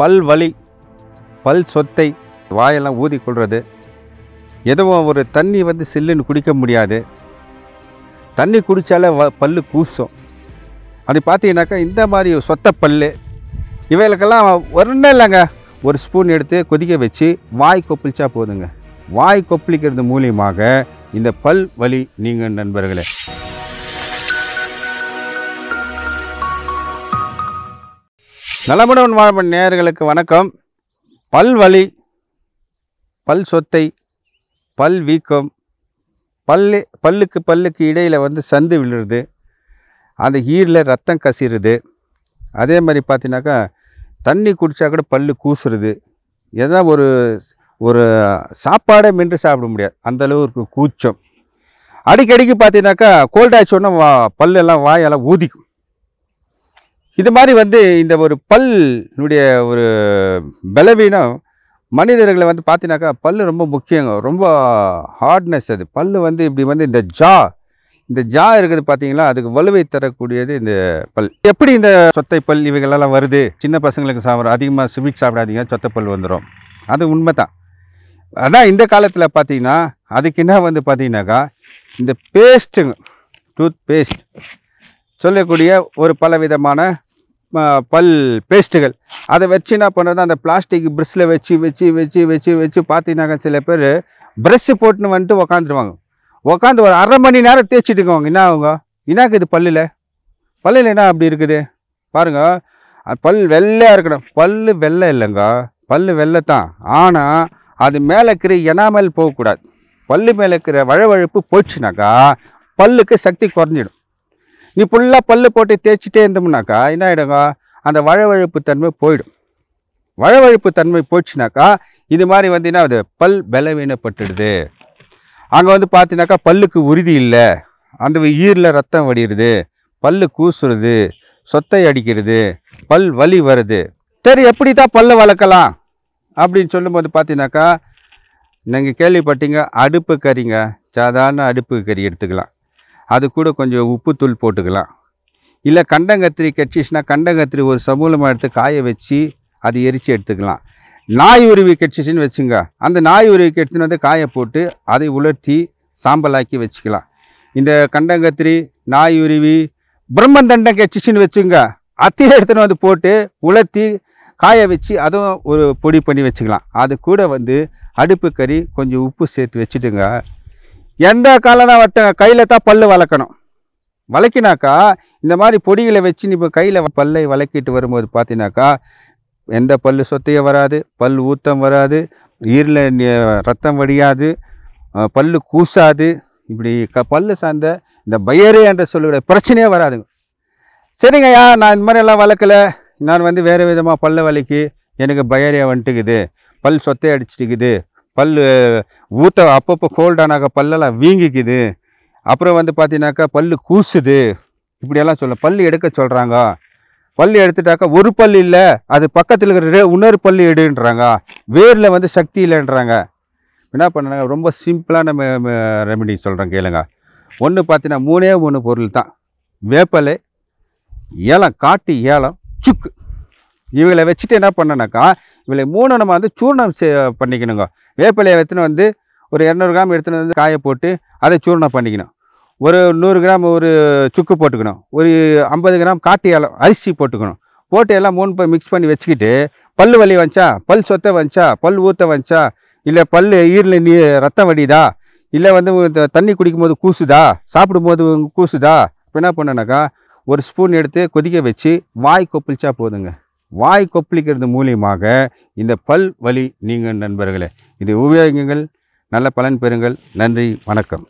பல் வலி பல் சொத்தை வாயெல்லாம் ஊதி கொள்வது எதுவும் ஒரு தண்ணி வந்து சில்லுன்னு குடிக்க முடியாது தண்ணி குடித்தாலே வ பல் கூசும் அப்படி பார்த்தீங்கன்னாக்கா இந்த மாதிரி சொத்த பல் இவைகளுக்கெல்லாம் ஒன்றும் இல்லைங்க ஒரு ஸ்பூன் எடுத்து கொதிக்க வச்சு வாய் கொப்பளிச்சா போதுங்க வாய் கொப்பளிக்கிறது மூலியமாக இந்த பல் வலி நீங்கள் நண்பர்களே நலமுடன் வாழ்வன் நேயர்களுக்கு வணக்கம் பல் வலி பல் சொத்தை பல் வீக்கம் பல்லு பல்லுக்கு பல்லுக்கு இடையில் வந்து சந்து விழுறது அந்த ஈரில் ரத்தம் கசிறுது அதே மாதிரி பார்த்தீங்கன்னாக்கா தண்ணி குடித்தா கூட பல் கூசுறது எதனா ஒரு ஒரு சாப்பாடே மின்று சாப்பிட முடியாது அந்தளவு ஒரு கூச்சம் அடிக்கடிக்கு பார்த்தீங்கன்னாக்கா கோல்டாச்சோன்னா ஆச்சு பல்லெல்லாம் வாயெல்லாம் ஊதிக்கும் இது மாதிரி வந்து இந்த ஒரு பல்னுடைய ஒரு பலவீனம் மனிதர்களை வந்து பார்த்தீங்கன்னாக்கா பல் ரொம்ப முக்கியங்க ரொம்ப ஹார்ட்னஸ் அது பல் வந்து இப்படி வந்து இந்த ஜா இந்த ஜா இருக்குது பார்த்தீங்களா அதுக்கு வலுவை தரக்கூடியது இந்த பல் எப்படி இந்த சொத்தை பல் இவைகளெல்லாம் வருது சின்ன பசங்களுக்கு சாப்பிட்ற அதிகமாக ஸ்வீட் சாப்பிடாதீங்க சொத்தை பல் வந்துடும் அது உண்மை தான் அதான் இந்த காலத்தில் பார்த்தீங்கன்னா அதுக்கு என்ன வந்து பார்த்தீங்கன்னாக்கா இந்த பேஸ்ட்டுங்க டூத் பேஸ்ட் சொல்லக்கூடிய ஒரு பல விதமான பல் பேஸ்ட்டுகள் அதை வச்சு என்ன பண்ணுறது அந்த பிளாஸ்டிக் ப்ரெஷ்ஷில் வச்சு வச்சு வச்சு வச்சு வச்சு பார்த்தீங்கன்னாக்கா சில பேர் ப்ரெஷ்ஷு போட்டுன்னு வந்துட்டு உக்காந்துருவாங்க உக்காந்து ஒரு அரை மணி நேரம் தேய்ச்சிட்டுக்குவாங்க என்ன அவங்க என்னாக்கு இது பல்லில் பல்லில் என்ன அப்படி இருக்குது பாருங்கள் பல் வெள்ளையாக இருக்கணும் பல் வெள்ளை இல்லைங்க பல் வெள்ளை தான் ஆனால் அது மேலே இருக்கிற எனாமல் போகக்கூடாது பல் மேலே இருக்கிற வழவழப்பு போயிடுச்சுனாக்கா பல்லுக்கு சக்தி குறைஞ்சிடும் நீ ஃபுல்லாக பல்லு போட்டு தேய்ச்சிட்டே இருந்தோம்னாக்கா என்ன ஆகிடுங்க அந்த வழவழுப்பு தன்மை போயிடும் வழவழுப்பு தன்மை போச்சுனாக்கா இது மாதிரி வந்து என்ன ஆகுது பல் பலவீனப்பட்டுடுது அங்கே வந்து பார்த்தீங்கன்னாக்கா பல்லுக்கு உறுதி இல்லை அந்த ஈரில் ரத்தம் வடிகிறது பல்லு கூசுறது சொத்தை அடிக்கிறது பல் வலி வருது சரி எப்படி தான் பல்ல வளர்க்கலாம் அப்படின்னு சொல்லும்போது பார்த்தீங்கன்னாக்கா நீங்கள் கேள்விப்பட்டீங்க அடுப்பு கறிங்க சாதாரண அடுப்பு கறி எடுத்துக்கலாம் அது கூட கொஞ்சம் உப்பு தூள் போட்டுக்கலாம் இல்லை கண்டங்கத்திரி கட்சிச்சுன்னா கண்டங்கத்திரி ஒரு சமூலமாக எடுத்து காய வச்சு அது எரித்து எடுத்துக்கலாம் நாய் உருவி கட்சிச்சுன்னு வச்சுங்க அந்த நாய் உருவி கட்சின்னு வந்து காயை போட்டு அதை உலர்த்தி சாம்பலாக்கி வச்சுக்கலாம் இந்த கண்டங்கத்திரி நாய் உருவி பிரம்மந்தண்டம் கட்சிச்சுன்னு வச்சுங்க அத்தையை எடுத்துன்னு வந்து போட்டு உலர்த்தி காய வச்சு அதுவும் ஒரு பொடி பண்ணி வச்சுக்கலாம் அது கூட வந்து அடுப்பு கறி கொஞ்சம் உப்பு சேர்த்து வச்சுட்டுங்க எந்த காலனா வட்ட கையில் தான் பல் வளர்க்கணும் வளர்க்கினாக்கா இந்த மாதிரி பொடிகளை வச்சு நீ இப்போ கையில் பல்லை வளக்கிட்டு வரும்போது பார்த்தீங்கன்னாக்கா எந்த பல் சொத்தையும் வராது பல் ஊத்தம் வராது ஈரில் ரத்தம் வடியாது பல் கூசாது இப்படி க பல் சார்ந்த இந்த பயரே என்று சொல்லுகிற பிரச்சனையே வராதுங்க சரிங்கய்யா நான் இந்த மாதிரிலாம் எல்லாம் வளர்க்கலை நான் வந்து வேறு விதமாக பல்ல வலிக்கு எனக்கு பயரியா வந்துட்டுக்குது பல் சொத்தை அடிச்சிட்டுக்குது பல் ஊற்ற அப்பப்போ கோல்டானாக்க பல்லெல்லாம் வீங்கிக்குது அப்புறம் வந்து பார்த்தீங்கன்னாக்கா பல் கூசுது இப்படியெல்லாம் சொல்ல பல் எடுக்க சொல்கிறாங்க பல் எடுத்துட்டாக்கா ஒரு பல் இல்லை அது பக்கத்தில் இருக்கிற இன்னொரு பல் எடுன்றாங்க வேரில் வந்து சக்தி இல்லைன்றாங்க என்ன பண்ணாங்க ரொம்ப சிம்பிளான ரெமெடி சொல்கிறேன் கேளுங்க ஒன்று பார்த்தீங்கன்னா மூணே மூணு பொருள் தான் வேப்பலை ஏலம் காட்டு ஏலம் சுக்கு இவங்களை வச்சுட்டு என்ன பண்ணனாக்கா இவளை மூணு நம்ம வந்து சூர்ணம் பண்ணிக்கணுங்க வேப்பிலையை எடுத்துன்னு வந்து ஒரு இரநூறு கிராம் எடுத்துன்னு வந்து காய போட்டு அதை சூர்ணம் பண்ணிக்கணும் ஒரு நூறு கிராம் ஒரு சுக்கு போட்டுக்கணும் ஒரு ஐம்பது கிராம் காட்டு இலை அரிசி போட்டுக்கணும் போட்டு எல்லாம் மூணு போய் மிக்ஸ் பண்ணி வச்சுக்கிட்டு பல் வலி வந்துச்சா பல் சொத்தை வந்துச்சா பல் ஊற்ற வந்துச்சா இல்லை பல் ஈரில் நீ ரத்தம் வடிதா இல்லை வந்து தண்ணி குடிக்கும்போது கூசுதா சாப்பிடும்போது கூசுதா இப்போ என்ன பண்ணனாக்கா ஒரு ஸ்பூன் எடுத்து கொதிக்க வச்சு வாய் கொப்பளிச்சா போதுங்க வாய் கொப்பளிக்கிறது மூலியமாக இந்த பல் வலி நீங்கள் நண்பர்களே இதை உபயோகிங்கள் நல்ல பலன் பெறுங்கள் நன்றி வணக்கம்